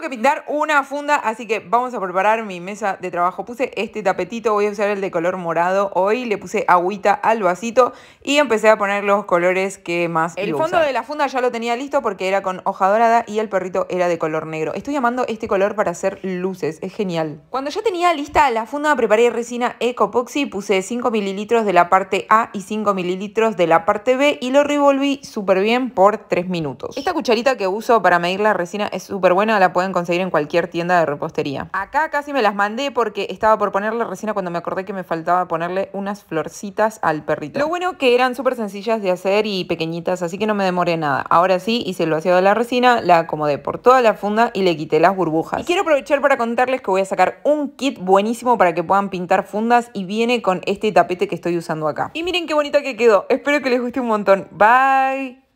que pintar una funda, así que vamos a preparar mi mesa de trabajo. Puse este tapetito, voy a usar el de color morado hoy. Le puse agüita al vasito y empecé a poner los colores que más El fondo de la funda ya lo tenía listo porque era con hoja dorada y el perrito era de color negro. Estoy llamando este color para hacer luces, es genial. Cuando ya tenía lista la funda, preparé resina Ecopoxy. Puse 5 mililitros de la parte A y 5 mililitros de la parte B y lo revolví súper bien por 3 minutos. Esta cucharita que uso para medir la resina es súper buena, la pueden conseguir en cualquier tienda de repostería. Acá casi me las mandé porque estaba por ponerle resina cuando me acordé que me faltaba ponerle unas florcitas al perrito. Lo bueno que eran súper sencillas de hacer y pequeñitas, así que no me demoré nada. Ahora sí, hice el vaciado de la resina, la acomodé por toda la funda y le quité las burbujas. quiero aprovechar para contarles que voy a sacar un kit buenísimo para que puedan pintar fundas y viene con este tapete que estoy usando acá. Y miren qué bonita que quedó. Espero que les guste un montón. Bye.